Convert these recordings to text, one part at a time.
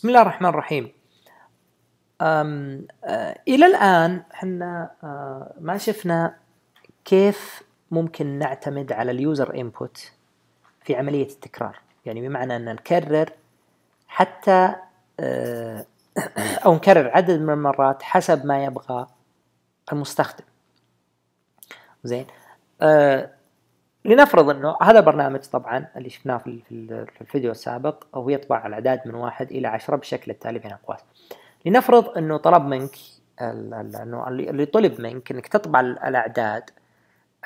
بسم الله الرحمن الرحيم أم أه إلى الآن احنا أه ما شفنا كيف ممكن نعتمد على اليوزر انبوت في عملية التكرار يعني بمعنى أن نكرر حتى أه أو نكرر عدد من المرات حسب ما يبغى المستخدم زين آه لنفرض انه هذا برنامج طبعا اللي شفناه في الفيديو السابق هو يطبع الاعداد من واحد الى عشرة بالشكل التالي بين اقواس لنفرض انه طلب منك انه اللي طلب منك انك تطبع الاعداد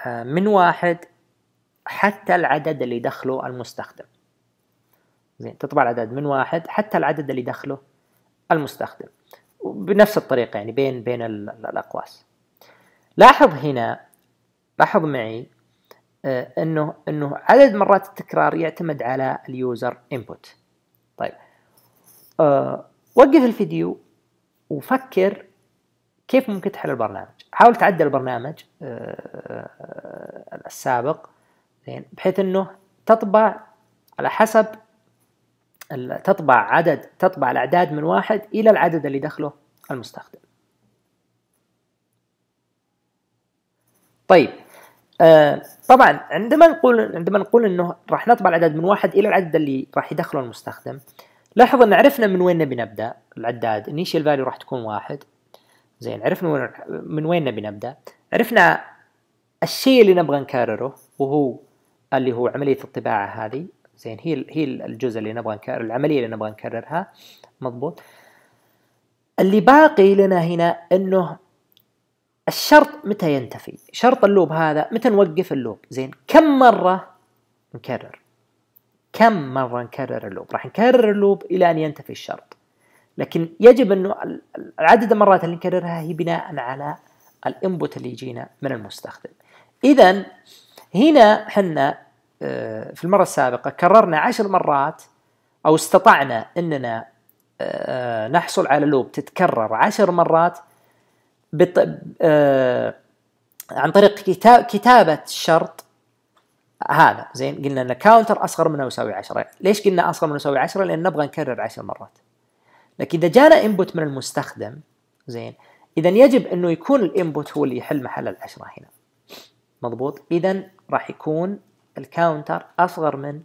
آه، من واحد حتى العدد اللي دخله المستخدم زين تطبع الاعداد من واحد حتى العدد اللي دخله المستخدم بنفس الطريقه يعني بين بين الاقواس لاحظ هنا لاحظ معي آه، انه انه عدد مرات التكرار يعتمد على اليوزر انبوت طيب آه، وقف الفيديو وفكر كيف ممكن تحل البرنامج حاول تعدل البرنامج آه، السابق زين بحيث انه تطبع على حسب تطبع عدد تطبع الاعداد من واحد الى العدد اللي دخله المستخدم طيب آه، طبعا عندما نقول عندما نقول انه راح نطبع العدد من واحد الى العدد اللي راح يدخله المستخدم لاحظ ان عرفنا من وين نبي نبدا العداد انيشال فاليو راح تكون واحد زين عرفنا من وين نبي نبدا عرفنا الشيء اللي نبغى نكرره وهو اللي هو عمليه الطباعه هذه زين هي هي الجزء اللي نبغى نكرر العمليه اللي نبغى نكررها مضبوط اللي باقي لنا هنا انه الشرط متى ينتفي شرط اللوب هذا متى نوقف اللوب زين كم مرة نكرر كم مرة نكرر اللوب راح نكرر اللوب إلى أن ينتفي الشرط لكن يجب أنه العدد المرات اللي نكررها هي بناء على الانبوت اللي يجينا من المستخدم إذا هنا حنا آه، في المرة السابقة كررنا عشر مرات أو استطعنا أننا آه، نحصل على لوب تتكرر عشر مرات بط... آه عن طريق كتاب كتابه الشرط هذا زين قلنا ان كاونتر اصغر من او يساوي 10 ليش قلنا اصغر من او يساوي 10 لان نبغى نكرر 10 مرات لكن اذا جانا انبوت من المستخدم زين اذا يجب انه يكون الانبوت هو اللي يحل محل العشرة هنا مضبوط اذا راح يكون الكاونتر اصغر من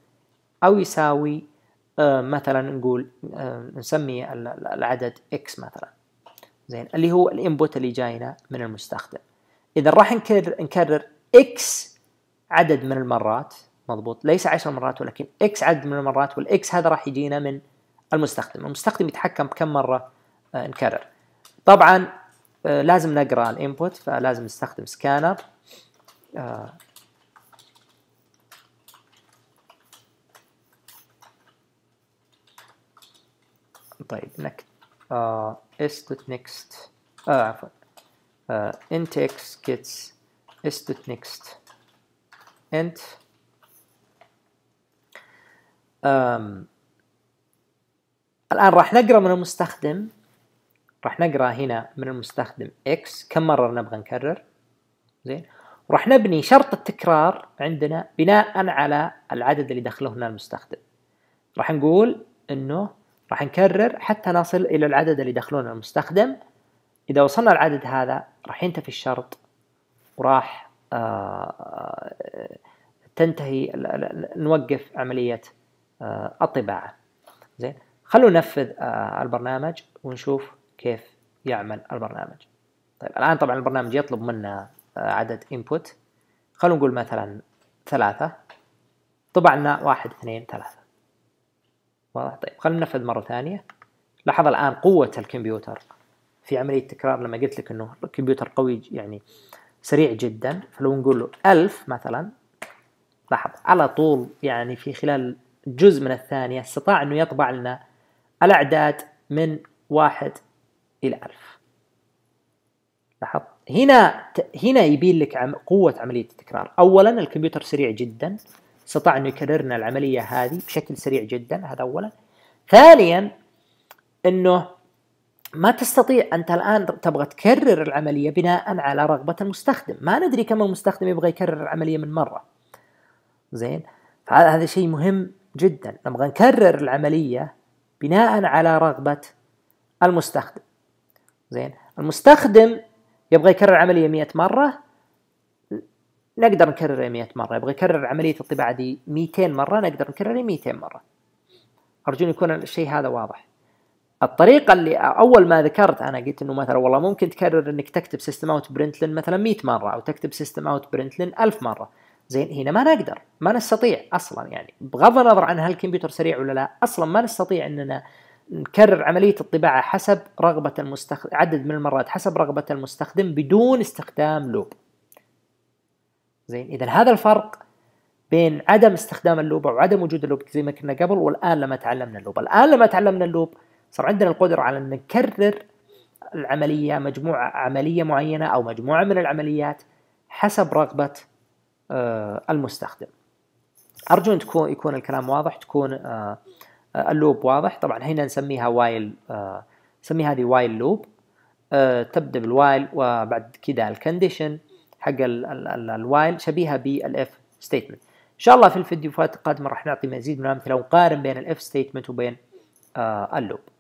او يساوي آه مثلا نقول آه نسمي العدد اكس مثلا زين اللي هو الانبوت اللي جاينا من المستخدم اذا راح نكرر نكرر اكس عدد من المرات مضبوط ليس 10 مرات ولكن اكس عدد من المرات والاكس هذا راح يجينا من المستخدم المستخدم يتحكم بكم مره آه، نكرر طبعا آه، لازم نقرا الانبوت فلازم نستخدم سكانر آه، طيب نكتب آه، s.next آه عفوا uh, آه، int x gets next int um, الآن راح نقرأ من المستخدم راح نقرأ هنا من المستخدم x كم مرة نبغى نكرر زين وراح نبني شرط التكرار عندنا بناء على العدد اللي دخله هنا المستخدم راح نقول انه راح نكرر حتى نصل إلى العدد اللي يدخلونه المستخدم إذا وصلنا العدد هذا راح ينتفي الشرط وراح آه تنتهي نوقف عملية آه الطباعة زين خلونا ننفذ آه البرنامج ونشوف كيف يعمل البرنامج طيب الآن طبعا البرنامج يطلب منا آه، عدد انبوت خلونا نقول مثلا ثلاثة طبعنا واحد اثنين ثلاثة واضح طيب خلينا ننفذ مره ثانيه لاحظ الان قوه الكمبيوتر في عمليه تكرار لما قلت لك انه الكمبيوتر قوي يعني سريع جدا فلو نقول له 1000 مثلا لاحظ على طول يعني في خلال جزء من الثانيه استطاع انه يطبع لنا الاعداد من واحد الى 1000 لاحظ هنا هنا يبين لك قوه عمليه التكرار اولا الكمبيوتر سريع جدا استطاع انه يكرر لنا العمليه هذه بشكل سريع جدا هذا اولا ثانيا انه ما تستطيع انت الان تبغى تكرر العمليه بناء على رغبه المستخدم ما ندري كم المستخدم يبغى يكرر العمليه من مره زين فهذا هذا شيء مهم جدا نبغى نكرر العمليه بناء على رغبه المستخدم زين المستخدم يبغى يكرر العمليه 100 مره نقدر نكرر 100 مره يبغى يكرر عمليه الطباعه دي 200 مره نقدر نكرر 200 مره ارجو ان يكون الشيء هذا واضح الطريقه اللي اول ما ذكرت انا قلت انه مثلا والله ممكن تكرر انك تكتب سيستم اوت برنت لن مثلا 100 مره او تكتب سيستم اوت برنت لن 1000 مره زين هنا ما نقدر ما نستطيع اصلا يعني بغض النظر عن هل الكمبيوتر سريع ولا لا اصلا ما نستطيع اننا نكرر عمليه الطباعه حسب رغبه المستخدم عدد من المرات حسب رغبه المستخدم بدون استخدام لوب زين اذا هذا الفرق بين عدم استخدام اللوب او عدم وجود اللوب زي ما كنا قبل والان لما تعلمنا اللوب، الان لما تعلمنا اللوب صار عندنا القدره على ان نكرر العمليه مجموعه عمليه معينه او مجموعه من العمليات حسب رغبه آه، المستخدم. ارجو ان تكون يكون الكلام واضح تكون آه، آه، اللوب واضح طبعا هنا نسميها وايل نسمي هذه وايل لوب تبدا بالوايل وبعد كذا الكنديشن حق الوايل شبيهه بالاف ستيتمنت ان شاء الله في الفيديوهات القادمه راح نعطي مزيد من الامثله ونقارن بين الاف ستيتمنت وبين آه، اللوب